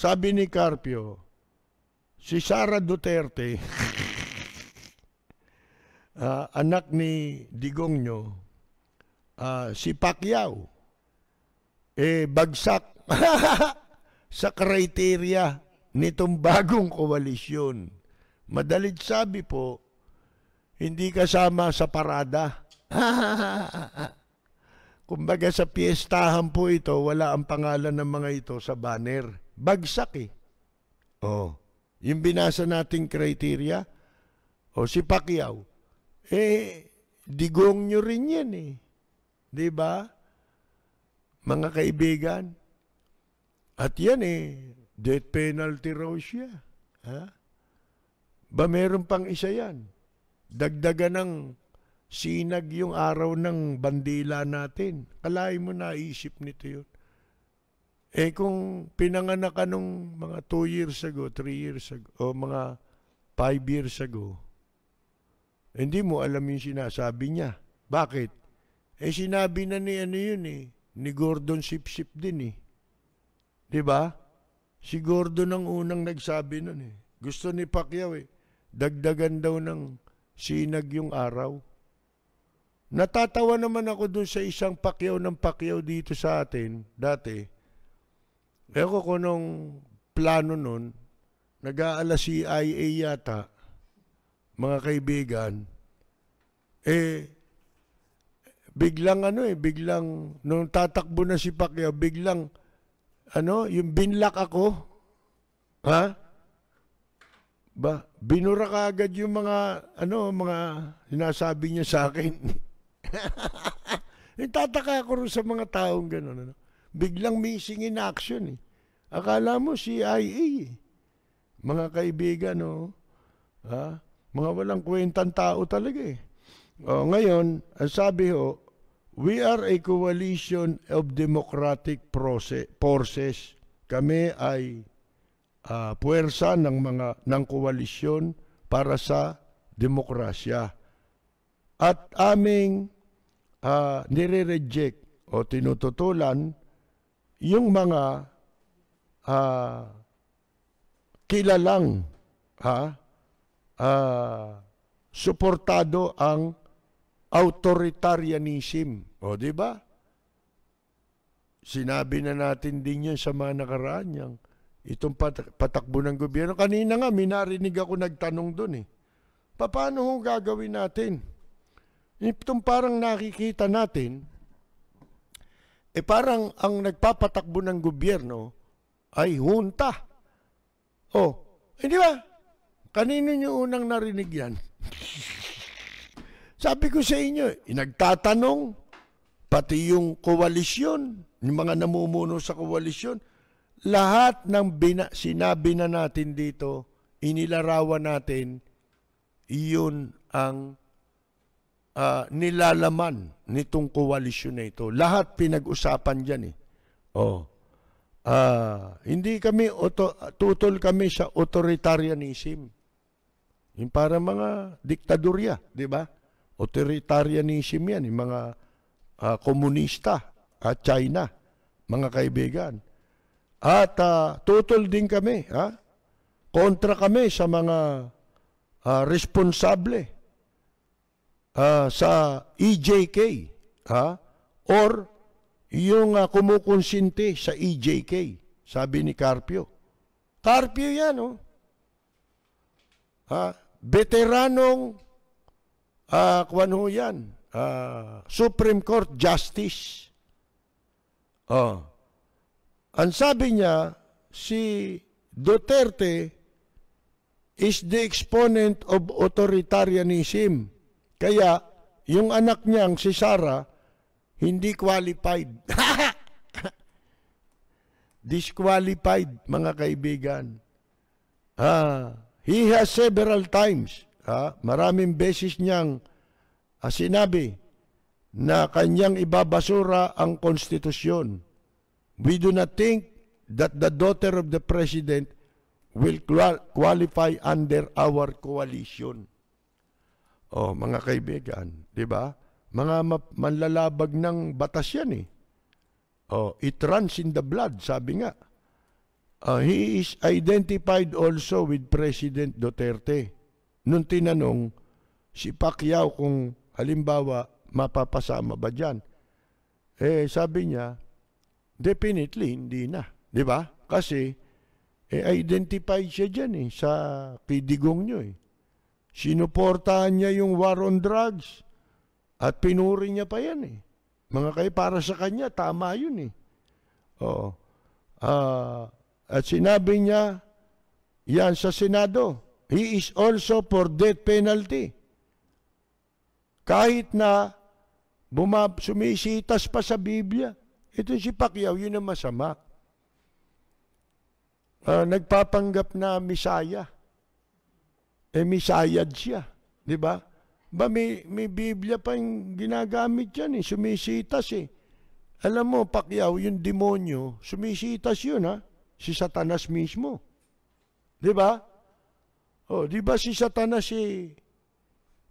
Sabi ni Carpio, si Sara Duterte, uh, anak ni Digong uh, si Pacquiao, eh bagsak sa kriteria nitong bagong koalisyon. Madalit sabi po, hindi kasama sa parada. Kumbaga sa piyestahan po ito, wala ang pangalan ng mga ito sa banner. Bagsak eh. Oh, yung binasa nating criteria, o oh, si Pacquiao, eh, digong nyo rin yan eh. ba? Diba? Mga kaibigan. At yan eh, death penalty raw siya. Ha? Ba meron pang isa yan? Dagdagan ng sinag yung araw ng bandila natin. Kalay mo na, isip nito yun. Eh kung pinanganak ka nung mga 2 years ago, 3 years ago, o mga 5 years ago, hindi mo alam yung sinasabi niya. Bakit? Eh sinabi na ni ano yun eh, ni Gordon Sip Sip din eh. ba? Diba? Si Gordon ang unang nagsabi nun eh. Gusto ni Pacquiao eh, dagdagan daw ng sinag yung araw. Natatawa naman ako dun sa isang Pacquiao ng Pacquiao dito sa atin, dati Ewan ko nung plano nun, nag-aala CIA yata, mga kaibigan, eh, biglang ano eh, biglang, nung tatakbo na si Pacquiao, biglang, ano, yung binlak ako, ha? Ba, binura ka agad yung mga, ano, mga sinasabi niya sa akin. Tataka ako rin sa mga taong gano'n. Ano? biglang missing in action eh. Akala mo CIA eh. Mga kaibigan, no? Ha? Mga walang kwentang tao talaga eh. Oh, ngayon, ang sabi ho, we are a coalition of democratic forces. Kami ay uh, puwersa ng mga ng koalisyon para sa demokrasya. At aming uh, nire-reject o tinututulan yung mga uh, kilalang ha, uh, suportado ang authoritarianism. O, di ba? Sinabi na natin din yan sa mga nakaraan niyang itong patak patakbo ng gobyerno. Kanina nga, minarinig ako nagtanong doon eh. Paano ho gagawin natin? Itong parang nakikita natin, eh parang ang nagpapatakbo ng gobyerno ay hunta. Oh, hindi eh, ba? Kanino nyo unang narinig yan? Sabi ko sa inyo, inagtatanong, eh, pati yung koalisyon, yung mga namumuno sa koalisyon, lahat ng bina, sinabi na natin dito, inilarawan natin, iyon ang uh, nilalaman nitong koalisyon na ito. Lahat pinag-usapan dyan eh. Oh. Uh, hindi kami auto, tutol kami sa authoritarianism. Yung para mga diktadorya, di ba? Authoritarianism yan, yung mga uh, komunista at China, mga kaibigan. At uh, tutol din kami, ha? Kontra kami sa mga uh, responsable uh, sa EJK ha? or yung uh, kumukonsinti sa EJK, sabi ni Carpio. Carpio yan, oh. Ha? Veteranong uh, kwan ho yan, uh, Supreme Court Justice. Oh. Ang sabi niya, si Duterte is the exponent of authoritarianism. Kaya, yung anak niyang si Sarah, hindi qualified. Disqualified, mga kaibigan. Ha? he has several times, ha? maraming beses niyang ah, sinabi na kanyang ibabasura ang konstitusyon. We do not think that the daughter of the president will qualify under our coalition. Oh, mga kaibigan, 'di ba? Mga manlalabag ng batas 'yan eh. Oh, it runs in the blood, sabi nga. Uh, he is identified also with President Duterte. Nung tinanong si Pacquiao kung halimbawa mapapasama ba diyan. Eh, sabi niya, definitely hindi na, 'di ba? Kasi eh, identified siya diyan eh sa kidigong niyo eh. Sinuportahan niya yung war on drugs at pinuri niya pa yan eh. Mga kayo, para sa kanya, tama yun eh. Oo. Uh, at sinabi niya, yan sa Senado, he is also for death penalty. Kahit na bumab sumisitas pa sa Biblia, ito si Pacquiao, yun ang masama. Uh, nagpapanggap na Misaya eh may sayad siya, di ba? Ba may, may Biblia pa yung ginagamit yan eh, sumisitas eh. Alam mo, pakyaw, yung demonyo, sumisitas yun ha, si Satanas mismo. Di ba? Oh, di ba si Satanas eh,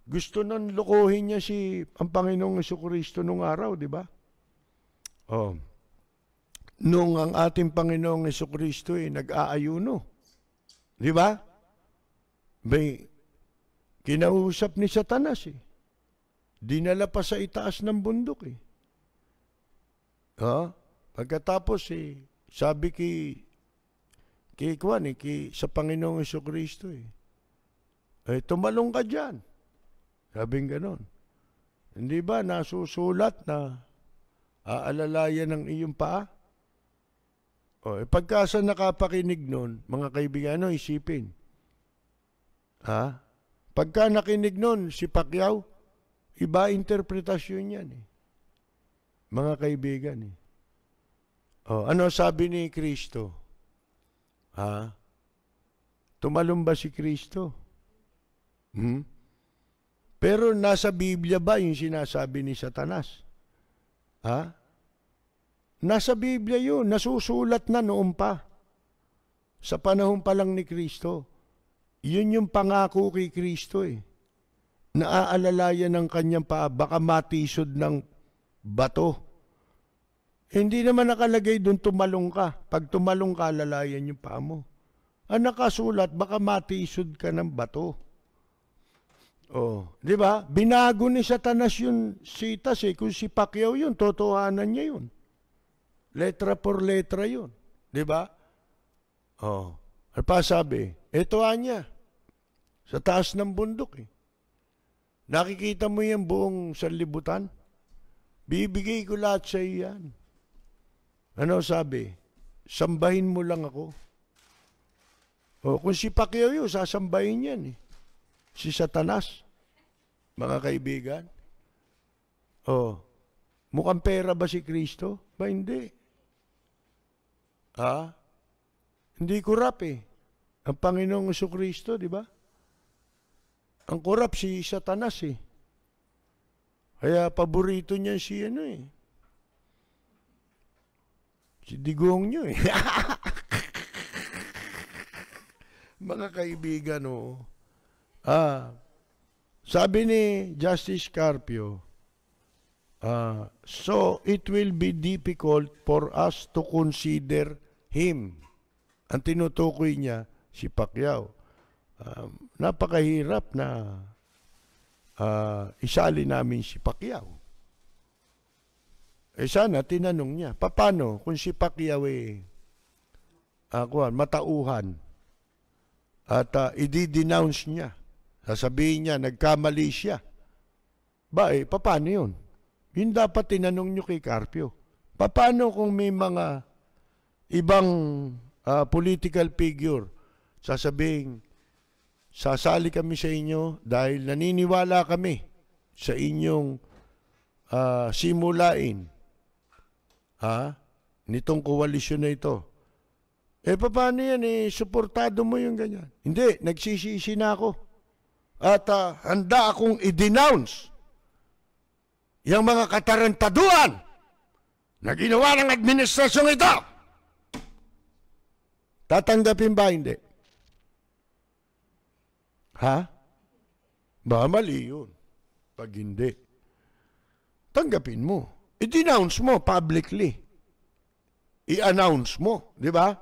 gusto nun lokohin niya si ang Panginoong Kristo nung araw, di ba? Oh. Nung ang ating Panginoong Kristo eh, nag-aayuno. Di ba? May kinausap ni Satanas eh. Dinala pa sa itaas ng bundok eh. Ha? Pagkatapos eh, sabi ki kay Kwan, eh, ki, sa Panginoong Iso Kristo eh. Eh, tumalong ka dyan. Sabing ganon. Hindi ba nasusulat na aalalayan ng iyong paa? O, eh, pagka nakapakinig nun, mga kaibigan, ano, isipin. Ha? Pagka nakinig nun si Pacquiao, iba interpretasyon yan eh. Mga kaibigan eh. Oh, ano sabi ni Kristo? Ha? Tumalon ba si Kristo? Hmm? Pero nasa Biblia ba yung sinasabi ni Satanas? Ha? Nasa Biblia yun. Nasusulat na noon pa. Sa panahon pa lang ni Kristo. Yun yung pangako kay Kristo eh. Naaalalayan ng kanyang paa, baka matisod ng bato. hindi naman nakalagay doon tumalong ka. Pag tumalong ka, lalayan yung paa mo. Ang ah, nakasulat, baka matisod ka ng bato. Oh, di ba? Binago ni Satanas yung sitas eh. Kung si Pacquiao yun, totohanan niya yun. Letra por letra yun. Di ba? Oh. Ano pa sabi? Ito anya, sa taas ng bundok eh. Nakikita mo yung buong sanlibutan? Bibigay ko lahat sa iyo yan. Ano sabi? Sambahin mo lang ako. O kung si Pacquiao yun, sasambahin yan eh. Si Satanas, mga kaibigan. O, mukhang pera ba si Kristo? Ba hindi. Ha? Hindi kurap eh. Ang Panginoong Kristo, di ba? Ang korap si Satanas eh. Kaya paborito niya si ano eh. Si digong niyo eh. Mga kaibigan oh. Ah, sabi ni Justice Carpio, ah, so it will be difficult for us to consider him. Ang tinutukoy niya, si Pacquiao. Um, napakahirap na uh, isali namin si Pacquiao. Eh sana tinanong niya, paano kung si Pacquiao eh, uh, ah, kuhan, matauhan at uh, i-denounce niya. Sasabihin niya, nagkamali siya. Ba eh, paano yun? Yun dapat tinanong niyo kay Carpio. Paano kung may mga ibang uh, political figure sasabing, sasali kami sa inyo dahil naniniwala kami sa inyong uh, simulain ha, nitong koalisyon na ito. Eh, paano yan? Eh, suportado mo yung ganyan. Hindi, nagsisisi na ako. At uh, handa akong i-denounce yung mga katarantaduan na ginawa ng administrasyong ito. Tatanggapin ba? Hindi. Ha? Ba, yun. Pag hindi. Tanggapin mo. I-denounce mo publicly. I-announce mo. Di ba?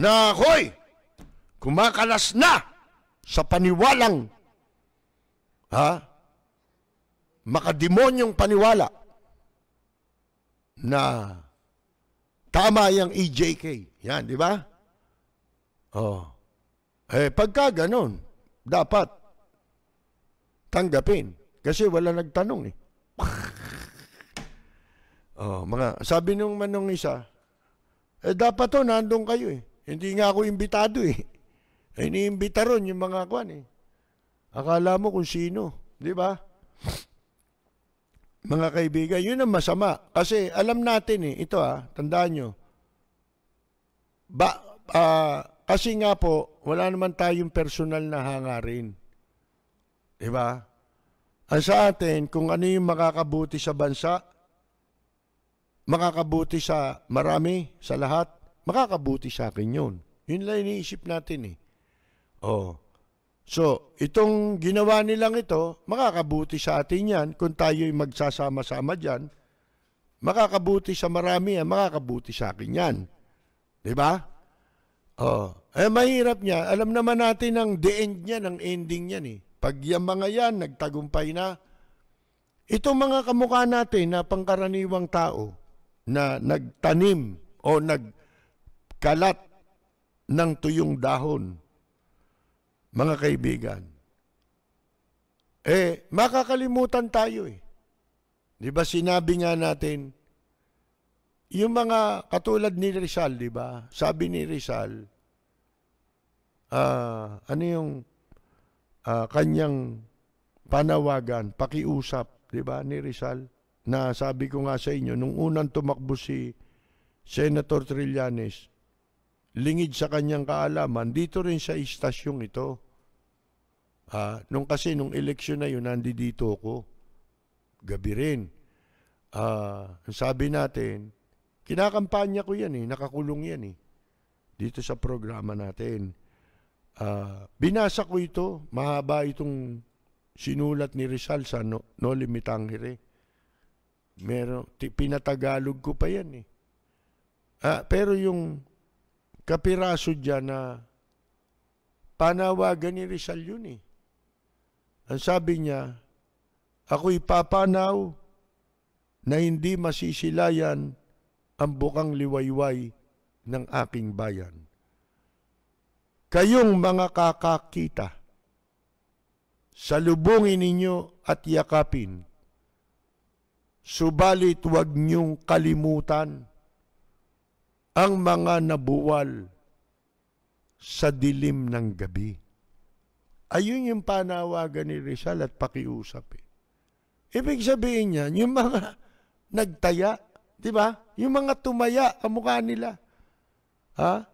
Na, hoy! Kumakalas na sa paniwalang ha? Makademonyong paniwala na tama yung EJK. Yan, di ba? Oh. Eh, pagka ganun, dapat tanggapin. Kasi wala nagtanong eh. Oh, mga, sabi nung manong isa, eh dapat to, nandoon kayo eh. Hindi nga ako imbitado eh. Ay, iniimbita ron yung mga kwan eh. Akala mo kung sino, di ba? Mga kaibigan, yun ang masama. Kasi alam natin eh, ito ah, tandaan nyo, ba, ah, uh, kasi nga po, wala naman tayong personal na hangarin. Diba? Ang sa atin, kung ano yung makakabuti sa bansa, makakabuti sa marami, sa lahat, makakabuti sa akin yun. Yun lang iniisip natin eh. Oh. So, itong ginawa nilang ito, makakabuti sa atin yan kung tayo'y magsasama-sama dyan. Makakabuti sa marami, makakabuti sa akin yan. Diba? ba? Oh. Eh, mahirap niya. Alam naman natin ang the end niya, ang ending niyan eh. Pag yung mga yan, nagtagumpay na, itong mga kamukha natin na pangkaraniwang tao na nagtanim o nagkalat ng tuyong dahon, mga kaibigan, eh, makakalimutan tayo eh. Di ba sinabi nga natin, yung mga katulad ni Rizal, di ba? Sabi ni Rizal, uh, ah, ano yung uh, kanyang panawagan, pakiusap, di ba, ni Rizal? Na sabi ko nga sa inyo, nung unang tumakbo si Senator Trillanes, lingid sa kanyang kaalaman, dito rin sa istasyong ito. Uh, nung kasi, nung eleksyon na yun, nandito ako. Gabi rin. Uh, sabi natin, Kinakampanya ko yan eh, nakakulong yan eh. Dito sa programa natin. Uh, binasa ko ito, mahaba itong sinulat ni Rizal sa No, Noli Mitangere. Meron, pinatagalog ko pa yan eh. Ah, pero yung kapiraso dyan na panawagan ni Rizal yun eh. Ang sabi niya, ako'y papanaw na hindi masisilayan ang bukang liwayway ng aking bayan. Kayong mga kakakita, salubungin ninyo at yakapin, subalit huwag niyong kalimutan ang mga nabuwal sa dilim ng gabi. Ayun yung panawagan ni Rizal at pakiusap eh. Ibig sabihin niya, yung mga nagtaya Di ba? Yung mga tumaya, mukha nila. Ha?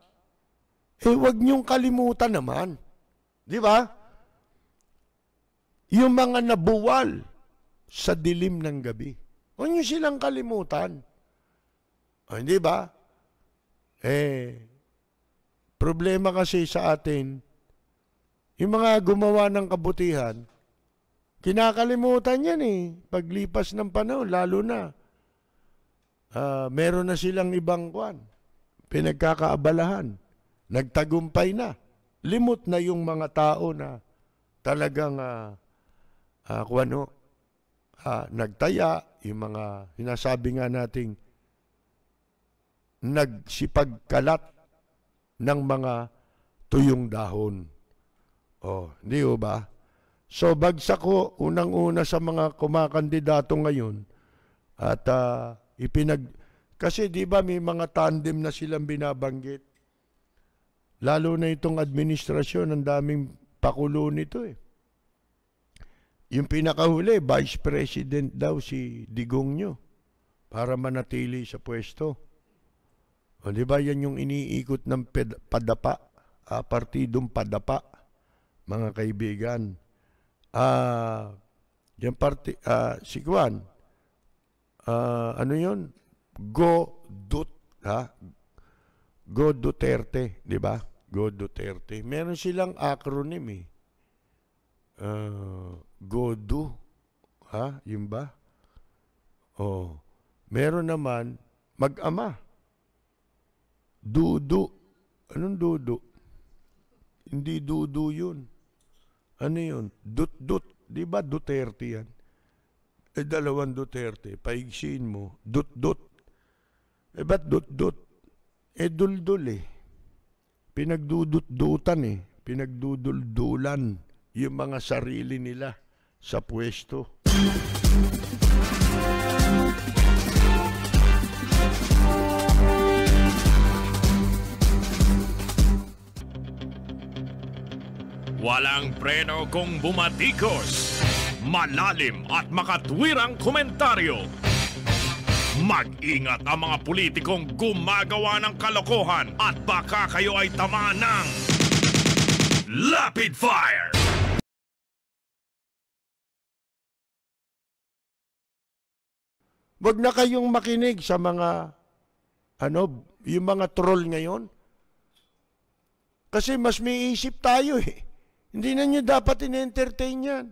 Eh, wag niyong kalimutan naman. Di ba? Yung mga nabuwal sa dilim ng gabi. Huwag niyo silang kalimutan. O, di ba? Eh, problema kasi sa atin, yung mga gumawa ng kabutihan, kinakalimutan yan eh, paglipas ng panahon, lalo na uh, meron na silang ibang kwan. Pinagkakaabalahan. Nagtagumpay na. Limot na yung mga tao na talagang uh, ah, uh, ah, kwano, uh, nagtaya, yung mga sinasabi nga nating nagsipagkalat ng mga tuyong dahon. Oh, hindi ba? So bagsak ko unang-una sa mga kumakandidato ngayon at uh, Ipinag kasi 'di ba may mga tandem na silang binabanggit. Lalo na itong administrasyon, ang daming pakulo nito eh. Yung pinakahuli, Vice President daw si Digong nyo para manatili sa pwesto. O di ba yan yung iniikot ng padapa, ah, partidong padapa, mga kaibigan. Ah, yung parti, ah, si Juan, uh, ano yun? Go Dut, ha? Go Duterte, di ba? Go Duterte. Meron silang acronym eh. Uh, Go ha? Yun ba? Oh. Meron naman, mag-ama. Dudu. Anong dudu? Hindi dudu yun. Ano yun? Dut-dut. Di ba Duterte yan? Eh, dalawang Duterte, paigsin mo, dut-dut. Eh, ba't dut-dut? Eh, duldul eh. Pinagdudut-dutan eh. Pinagduduldulan yung mga sarili nila sa pwesto. Walang preno kung bumatikos malalim at makatwirang komentaryo. Mag-ingat ang mga politikong gumagawa ng kalokohan at baka kayo ay tamaan ng Lapid Fire! Huwag na kayong makinig sa mga ano, yung mga troll ngayon. Kasi mas may isip tayo eh. Hindi na nyo dapat in-entertain yan.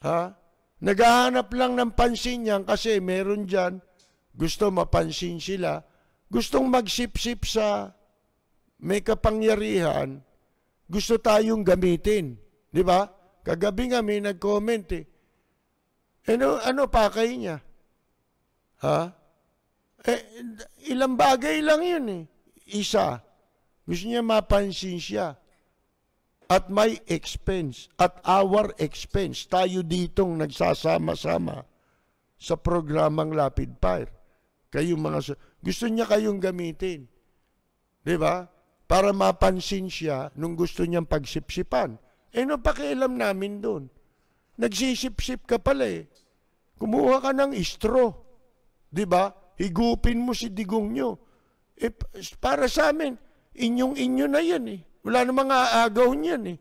Ha? Naghahanap lang ng pansin niyan kasi meron dyan, gusto mapansin sila, gustong magsip-sip sa may kapangyarihan, gusto tayong gamitin. Di ba? Kagabi nga may nag-comment eh. Ano, ano pa pakay niya? Ha? Eh, ilang bagay lang yun eh. Isa. Gusto niya mapansin siya at my expense, at our expense, tayo ditong nagsasama-sama sa programang Lapid Fire. Kayong mga, gusto niya kayong gamitin. Di ba? Para mapansin siya nung gusto niyang pagsipsipan. Eh, no, pakialam namin doon. Nagsisipsip ka pala eh. Kumuha ka ng istro. Di ba? Higupin mo si digong nyo. Eh, para sa amin, inyong-inyo na yan eh. Wala namang aagaw niyan eh.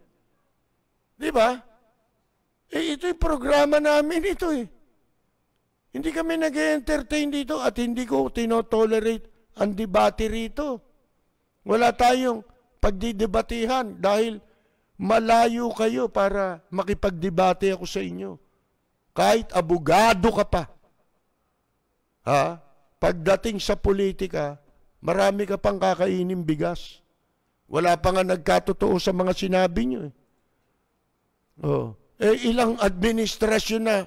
Di ba? Eh, ito yung programa namin ito eh. Hindi kami nag entertain dito at hindi ko tinotolerate ang debate rito. Wala tayong pagdidebatihan dahil malayo kayo para makipagdebate ako sa inyo. Kahit abogado ka pa. Ha? Pagdating sa politika, marami ka pang kakainin bigas. Wala pa nga nagkatotoo sa mga sinabi nyo. Eh. Oh. Eh, ilang administrasyon na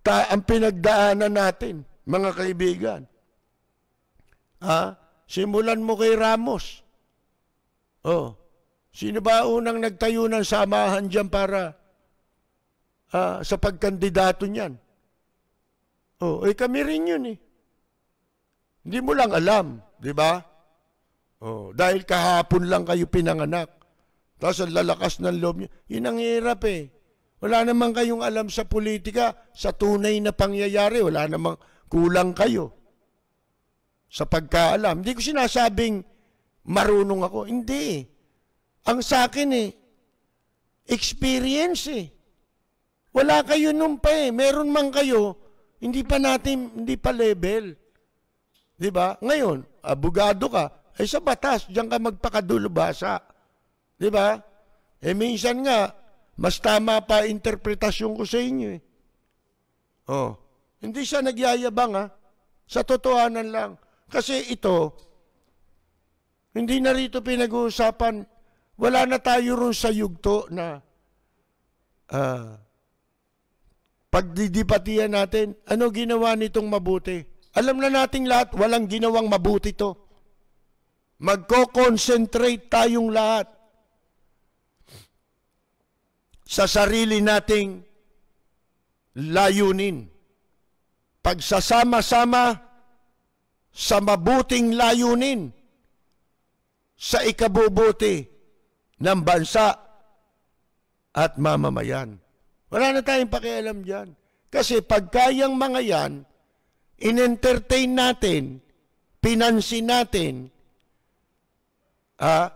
ta ang pinagdaanan natin, mga kaibigan. Ha? Simulan mo kay Ramos. Oh. Sino ba unang nagtayo ng samahan diyan para uh, sa pagkandidato niyan? Oh, eh kami rin 'yun eh. Hindi mo lang alam, 'di ba? Oh, dahil kahapon lang kayo pinanganak. Tapos ang lalakas ng loob niyo. Yun ang hirap eh. Wala naman kayong alam sa politika, sa tunay na pangyayari. Wala namang kulang kayo sa pagkaalam. Hindi ko sinasabing marunong ako. Hindi. Eh. Ang sa akin eh, experience eh. Wala kayo nung pa eh. Meron man kayo, hindi pa natin, hindi pa level. 'Di ba? Ngayon, abogado ka, ay eh, sa batas, diyan ka magpakadulubasa. Di ba? Eh minsan nga, mas tama pa interpretasyon ko sa inyo eh. Oh, hindi siya nagyayabang ha. Ah. Sa totohanan lang. Kasi ito, hindi na rito pinag-uusapan. Wala na tayo ron sa yugto na uh, ah, pagdidipatian natin. Ano ginawa nitong mabuti? Alam na nating lahat, walang ginawang mabuti to. Magko-concentrate tayong lahat sa sarili nating layunin. Pagsasama-sama sa mabuting layunin sa ikabubuti ng bansa at mamamayan. Wala na tayong pakialam dyan. Kasi pagkayang mga yan, inentertain natin, pinansin natin, ah,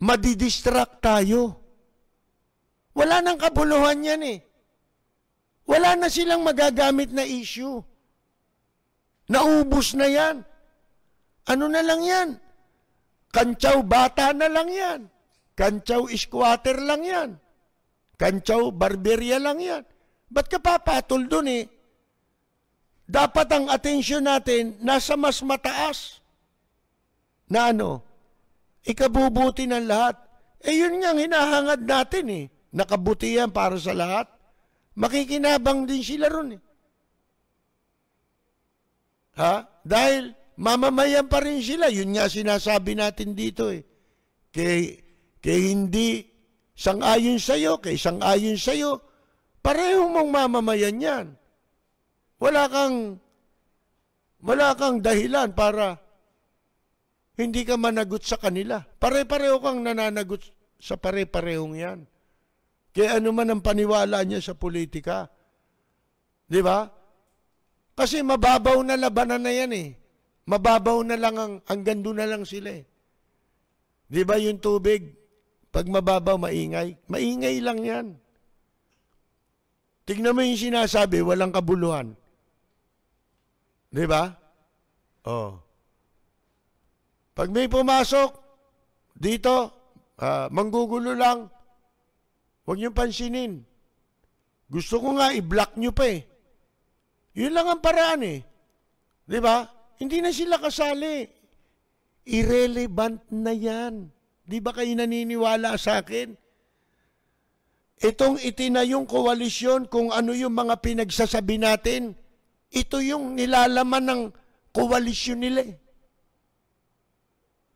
madidistract tayo. Wala nang kabuluhan yan eh. Wala na silang magagamit na issue. Naubos na yan. Ano na lang yan? Kantsaw bata na lang yan. Kantsaw squatter lang yan. Kantsaw barberya lang yan. Ba't ka papatol dun eh? Dapat ang atensyon natin nasa mas mataas na ano, ikabubuti ng lahat. Eh yun nga hinahangad natin eh. Nakabutihan para sa lahat. Makikinabang din sila ron eh. Ha? Dahil mamamayan pa rin sila. Yun nga sinasabi natin dito eh. Kay, kay hindi sangayon sa'yo, kay sangayon sa'yo, pareho mong mamamayan yan. Wala kang, wala kang dahilan para hindi ka managot sa kanila. Pare-pareho kang nananagot sa pare-parehong yan. Kaya ano man ang paniwala niya sa politika. Di ba? Kasi mababaw na labanan na yan eh. Mababaw na lang, ang, hanggang doon na lang sila eh. Di ba yung tubig? Pag mababaw, maingay. Maingay lang yan. Tignan mo yung sinasabi, walang kabuluhan. Di ba? Oh. Pag may pumasok dito, uh, manggugulo lang, huwag niyong pansinin. Gusto ko nga i-block niyo pa eh. Yun lang ang paraan eh. Di ba? Hindi na sila kasali. Irrelevant na yan. Di ba kayo naniniwala sa akin? Itong itinayong koalisyon kung ano yung mga pinagsasabi natin, ito yung nilalaman ng koalisyon nila eh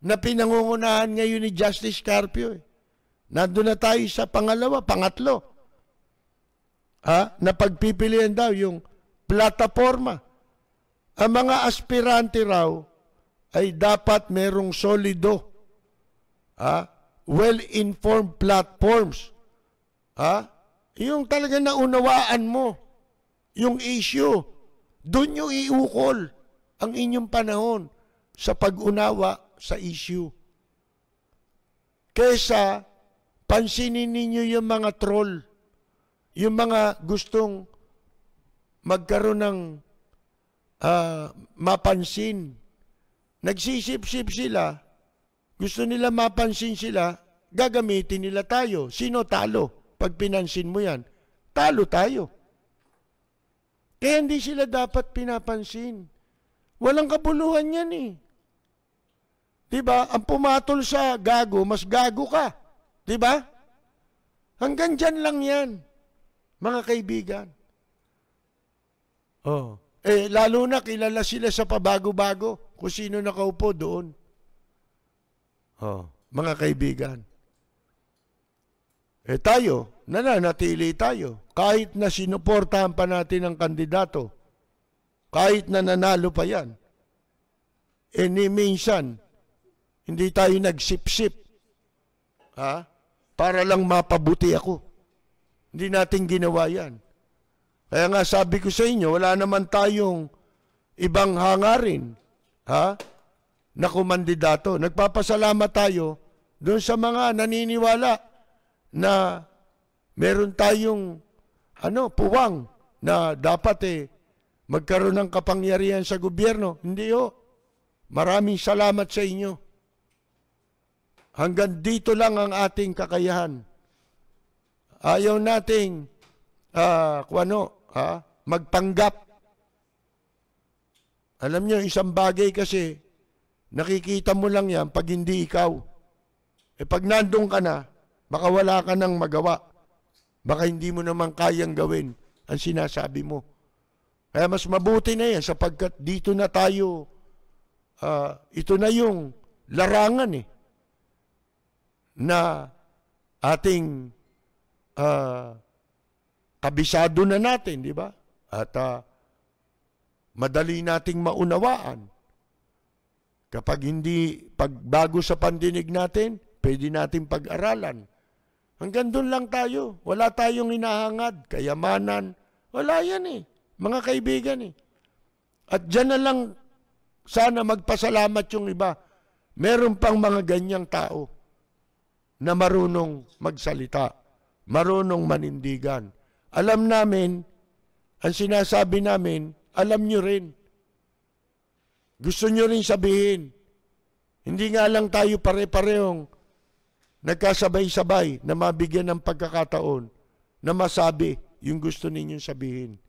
na pinangungunahan ngayon ni Justice Carpio. Eh. Nandun na tayo sa pangalawa, pangatlo. Ha? Na pagpipilian daw yung plataforma. Ang mga aspirante raw ay dapat merong solido, ha? well-informed platforms. Ha? Yung talaga naunawaan mo yung issue. Doon yung iukol ang inyong panahon sa pag-unawa sa issue. Kesa, pansinin ninyo yung mga troll, yung mga gustong magkaroon ng uh, mapansin. Nagsisip-sip sila, gusto nila mapansin sila, gagamitin nila tayo. Sino talo? Pag pinansin mo yan, talo tayo. Kaya hindi sila dapat pinapansin. Walang kabuluhan yan eh. Diba? Ang pumatol sa gago, mas gago ka. Diba? Hanggang dyan lang yan, mga kaibigan. Oh. Eh, lalo na kilala sila sa pabago-bago kung sino nakaupo doon. Oh, mga kaibigan. Eh tayo, nananatili tayo. Kahit na sinuportahan pa natin ang kandidato, kahit na nanalo pa yan, eh ni minsan, hindi tayo nagsipsip. Ha? Para lang mapabuti ako. Hindi natin ginawa yan. Kaya nga sabi ko sa inyo, wala naman tayong ibang hangarin. Ha? Na kumandidato. Nagpapasalamat tayo doon sa mga naniniwala na meron tayong ano, puwang na dapat eh magkaroon ng kapangyarihan sa gobyerno. Hindi ho. Oh. Maraming salamat sa inyo. Hanggang dito lang ang ating kakayahan. Ayaw nating uh, kung ano, ha? magpanggap. Alam niyo, isang bagay kasi, nakikita mo lang yan pag hindi ikaw. E pag nandun ka na, baka wala ka nang magawa. Baka hindi mo naman kayang gawin ang sinasabi mo. Kaya mas mabuti na yan sapagkat dito na tayo, uh, ito na yung larangan eh na ating uh, kabisado na natin, di ba? At uh, madali nating maunawaan. Kapag hindi pagbago sa pandinig natin, pwede nating pag-aralan. Hanggang doon lang tayo. Wala tayong hinahangad, kayamanan. Wala yan eh. Mga kaibigan eh. At dyan na lang sana magpasalamat yung iba. Meron pang mga ganyang tao na marunong magsalita, marunong manindigan. Alam namin, ang sinasabi namin, alam nyo rin. Gusto nyo rin sabihin. Hindi nga lang tayo pare-parehong nagkasabay-sabay na mabigyan ng pagkakataon na masabi yung gusto ninyong sabihin.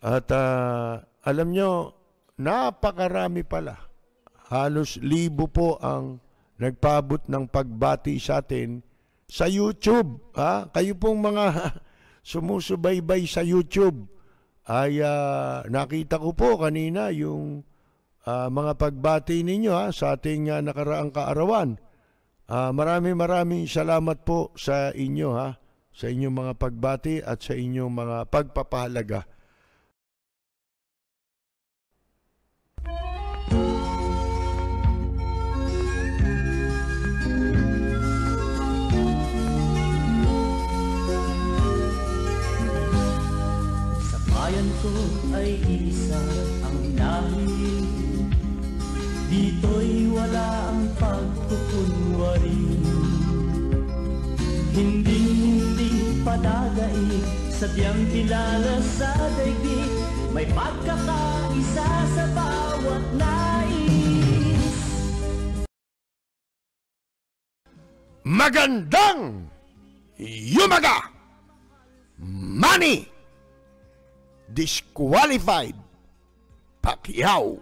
At uh, alam nyo, napakarami pala. Halos libo po ang nagpaabot ng pagbati sa atin sa YouTube. Ha? Kayo pong mga sumusubaybay sa YouTube ay uh, nakita ko po kanina yung uh, mga pagbati ninyo ha, sa ating uh, nakaraang kaarawan. Uh, marami maraming salamat po sa inyo ha, sa inyong mga pagbati at sa inyong mga pagpapahalaga. bayan ko ay isa ang dahil Dito'y wala ang pagkukunwari Hindi hindi padagai Sadyang kilala sa daigdig May pagkakaisa sa bawat nais Magandang Yumaga! Money! disqualified Pacquiao.